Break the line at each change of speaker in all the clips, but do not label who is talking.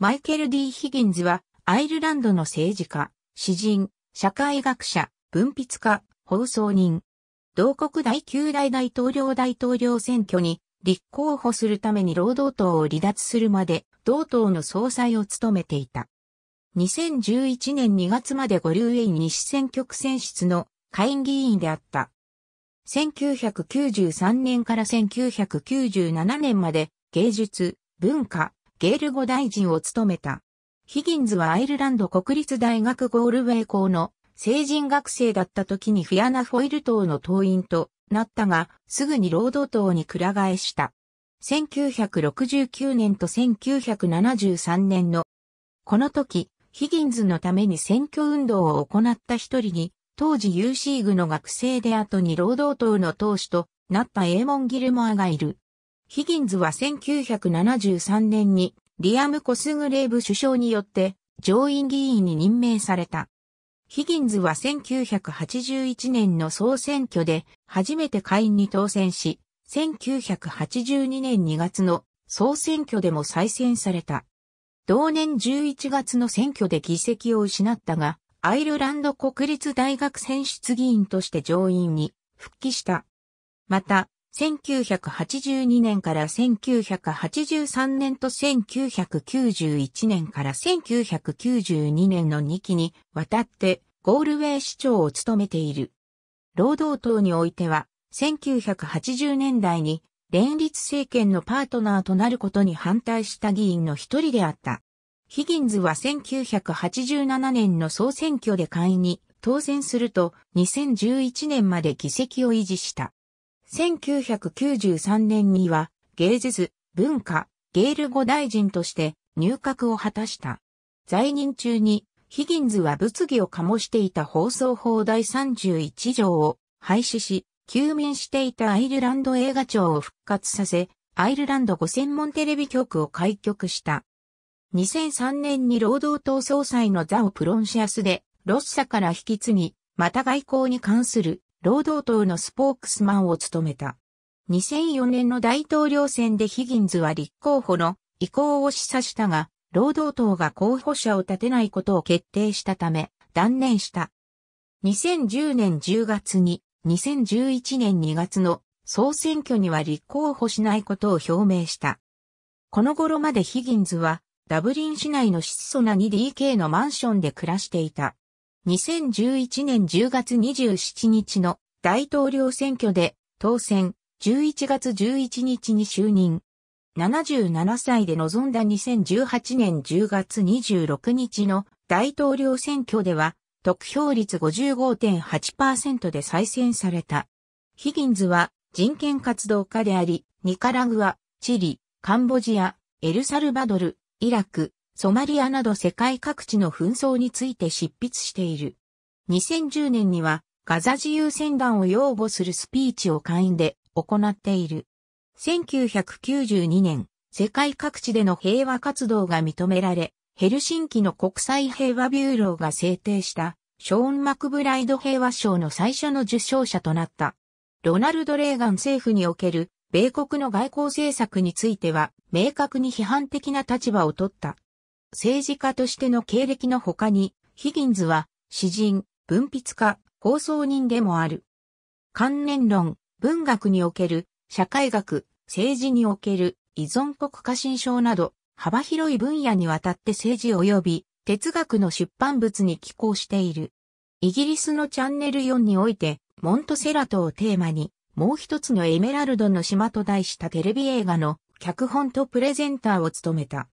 マイケル・ D・ ヒギンズは、アイルランドの政治家、詩人、社会学者、文筆家、放送人。同国第9代大統領大統領選挙に立候補するために労働党を離脱するまで、同党の総裁を務めていた。2011年2月までゴ流ウェイ西選挙区選出の下院議員であった。1993年から1997年まで芸術、文化、ゲール語大臣を務めた。ヒギンズはアイルランド国立大学ゴールウェイ校の成人学生だった時にフィアナ・フォイル党の党員となったが、すぐに労働党にく替えした。1969年と1973年の、この時、ヒギンズのために選挙運動を行った一人に、当時 UC グの学生で後に労働党の党首となったエーモン・ギルモアがいる。ヒギンズは1973年にリアム・コスグレーブ首相によって上院議員に任命された。ヒギンズは1981年の総選挙で初めて下院に当選し、1982年2月の総選挙でも再選された。同年11月の選挙で議席を失ったが、アイルランド国立大学選出議員として上院に復帰した。また、1982年から1983年と1991年から1992年の2期にわたってゴールウェイ市長を務めている。労働党においては1980年代に連立政権のパートナーとなることに反対した議員の一人であった。ヒギンズは1987年の総選挙で会員に当選すると2011年まで議席を維持した。1993年には芸術、文化、ゲール語大臣として入閣を果たした。在任中にヒギンズは物議を醸していた放送法第31条を廃止し、休眠していたアイルランド映画庁を復活させ、アイルランドご専門テレビ局を開局した。2003年に労働党総裁の座をプロンシアスで、ロッサから引き継ぎ、また外交に関する労働党のスポークスマンを務めた。2004年の大統領選でヒギンズは立候補の意向を示唆したが、労働党が候補者を立てないことを決定したため、断念した。2010年10月に、2011年2月の総選挙には立候補しないことを表明した。この頃までヒギンズは、ダブリン市内の質素な 2DK のマンションで暮らしていた。2011年10月27日の大統領選挙で当選11月11日に就任。77歳で臨んだ2018年10月26日の大統領選挙では得票率55.8%で再選された。ヒギンズは人権活動家であり、ニカラグア、チリ、カンボジア、エルサルバドル、イラク、ソマリアなど世界各地の紛争について執筆している。2010年にはガザ自由戦団を擁護するスピーチを会員で行っている。1992年、世界各地での平和活動が認められ、ヘルシンキの国際平和ビューローが制定したショーン・マクブライド平和賞の最初の受賞者となった。ロナルド・レーガン政府における米国の外交政策については明確に批判的な立場を取った。政治家としての経歴の他に、ヒギンズは、詩人、文筆家、放送人でもある。関連論、文学における、社会学、政治における、依存国家心象など、幅広い分野にわたって政治及び哲学の出版物に寄稿している。イギリスのチャンネル4において、モントセラトをテーマに、もう一つのエメラルドの島と題したテレビ映画の脚本とプレゼンターを務めた。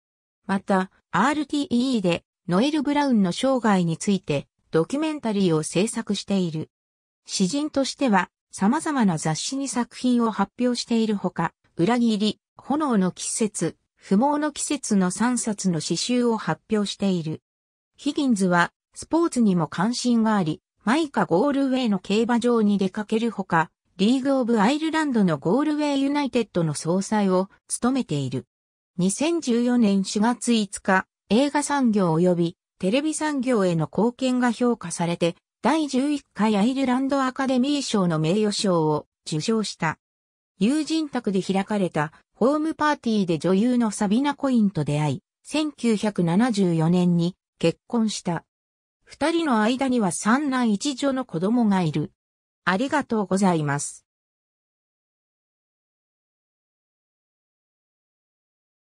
また、RTE でノエル・ブラウンの生涯についてドキュメンタリーを制作している。詩人としては様々な雑誌に作品を発表しているほか、裏切り、炎の季節、不毛の季節の3冊の詩集を発表している。ヒギンズはスポーツにも関心があり、マイカゴールウェイの競馬場に出かけるほか、リーグオブアイルランドのゴールウェイユナイテッドの総裁を務めている。2014年4月5日、映画産業及びテレビ産業への貢献が評価されて、第11回アイルランドアカデミー賞の名誉賞を受賞した。友人宅で開かれたホームパーティーで女優のサビナ・コインと出会い、1974年に結婚した。二人の間には三男一女の子供がいる。ありがとうございます。